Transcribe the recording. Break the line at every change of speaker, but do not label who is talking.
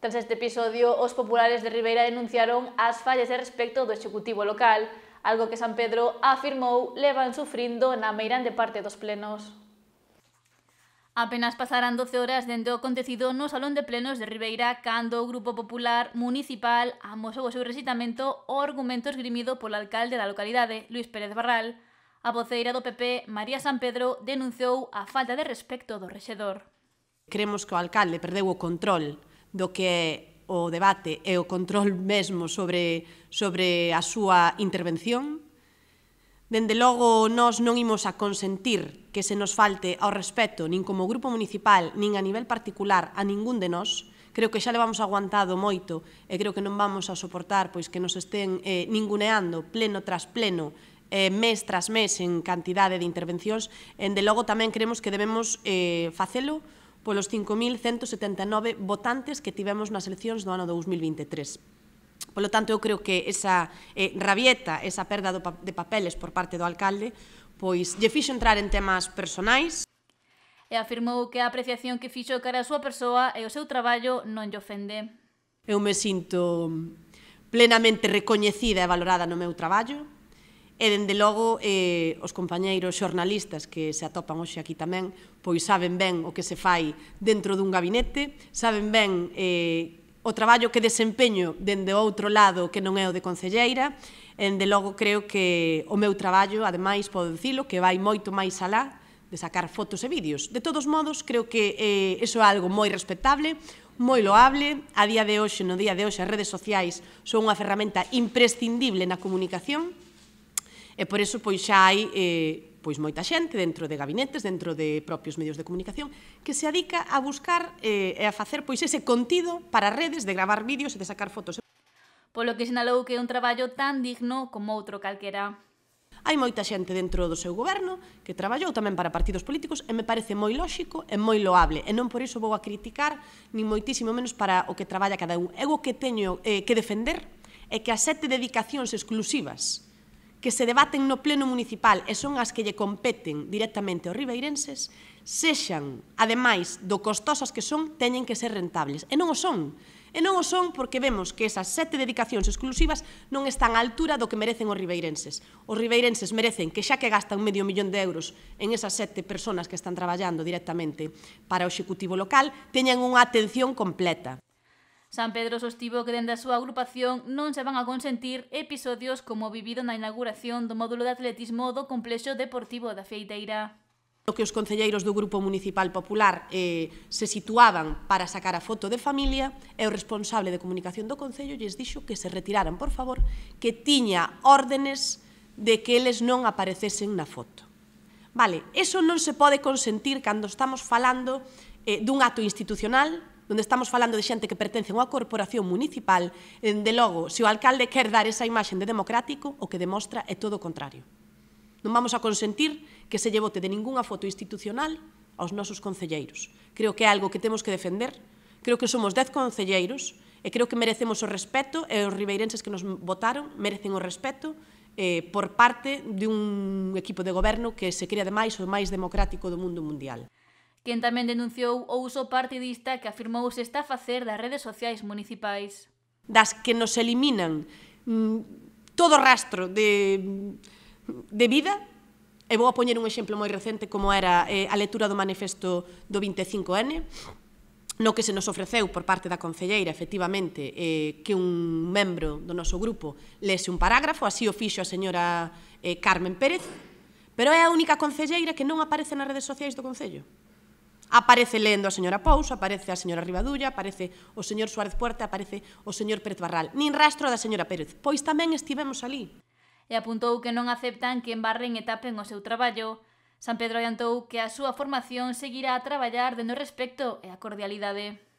Tras este episodio, os populares de Ribeira denunciaron as fallas de respecto do executivo local, algo que San Pedro afirmou levan sufrindo na de parte dos plenos. Apenas pasarán 12 horas dende o acontecido no Salón de Plenos de Ribeira cando o Grupo Popular Municipal amosou o seu resitamento o argumento esgrimido polo alcalde da localidade, Luis Pérez Barral. A voceira do PP, María San Pedro, denunciou a falta de respecto do rexedor.
Creemos que o alcalde perdeu o control do que é o debate e o control mesmo sobre, sobre a súa intervención. Dende logo, nós non imos a consentir que se nos falte ao respeto nin como grupo municipal, nin a nivel particular a ningún de nós. Creo que xa levamos aguantado moito e creo que non vamos a soportar pois que nos estén eh, ninguneando pleno tras pleno eh, mes tras mes en cantidade de intervencións. Dende logo tamén creemos que debemos eh, facelo polos 5.179 votantes que tivemos nas eleccións do ano 2023. Polo tanto, eu creo que esa eh, rabieta, esa perda do, de papeles por parte do alcalde, pois lle fixo entrar en temas personais.
E afirmou que a apreciación que fixo cara a súa persoa e o seu traballo non lle ofende.
Eu me sinto plenamente recoñecida e valorada no meu traballo, e dende logo eh, os compañeiros xornalistas que se atopan hoxe aquí tamén pois saben ben o que se fai dentro dun gabinete, saben ben eh, o traballo que desempeño dende outro lado que non é o de concelleira, e dende logo creo que o meu traballo, ademais, podo dicilo, que vai moito máis alá de sacar fotos e vídeos. De todos modos, creo que eh, eso é algo moi respectable, moi loable. A día de hoxe, no día de hoxe, as redes sociais son unha ferramenta imprescindible na comunicación, E por eso pois xa hai eh, pois moita xente dentro de gabinetes, dentro de propios medios de comunicación, que se adica a buscar eh, e a facer pois ese contido para redes de gravar vídeos e de sacar fotos.
Polo que sinalou que é un traballo tan digno como outro calquera.
Hai moita xente dentro do seu goberno que traballou tamén para partidos políticos e me parece moi lóxico e moi loable e non por iso vou a criticar ni moitísimo menos para o que traballa cada un. Eu o que teño eh, que defender é que as sete dedicacións exclusivas que se debaten no pleno municipal e son as que lle competen directamente aos ribeirenses, sexan, ademais do costosas que son, teñen que ser rentables. E non o son. E non o son porque vemos que esas sete dedicacións exclusivas non están á altura do que merecen os ribeirenses. Os ribeirenses merecen que xa que gastan medio millón de euros en esas sete personas que están traballando directamente para o Executivo local, teñan unha atención completa.
San Pedro sostivo que dende a súa agrupación non se van a consentir episodios como o vivido na inauguración do módulo de atletismo do Complexo Deportivo da Feiteira.
O que os concelleiros do Grupo Municipal Popular eh, se situaban para sacar a foto de familia e o responsable de comunicación do Concello lles dixo que se retiraran, por favor, que tiña órdenes de que eles non aparecesen na foto. Vale, eso non se pode consentir cando estamos falando eh, dun acto institucional onde estamos falando de xente que pertence a unha corporación municipal, eh, de logo, se o alcalde quer dar esa imaxe de democrático, o que demostra é todo o contrario. Non vamos a consentir que se lle vote de ningunha foto institucional aos nosos concelleiros. Creo que é algo que temos que defender, creo que somos dez concelleiros e creo que merecemos o respeto e os ribeirenses que nos votaron merecen o respeto eh, por parte dun equipo de goberno que se crea de máis o máis democrático do mundo mundial
quen tamén denunciou o uso partidista que afirmou se está a facer das redes sociais municipais.
Das que nos eliminan mm, todo rastro de, de vida, e vou a poñer un exemplo moi recente como era eh, a lectura do manifesto do 25N, no que se nos ofreceu por parte da concelleira, efectivamente, eh, que un membro do noso grupo lese un parágrafo, así o fixo a señora eh, Carmen Pérez, pero é a única concelleira que non aparece nas redes sociais do Concello. Aparece lendo a señora Pous, aparece a señora Ribadulla, aparece o señor Suárez Puerta, aparece o señor Pérez Barral. Nin rastro da señora Pérez, pois tamén estivemos
ali. E apuntou que non aceptan que embarren e tapen o seu traballo. San Pedro adiantou que a súa formación seguirá a traballar no respecto e a cordialidade.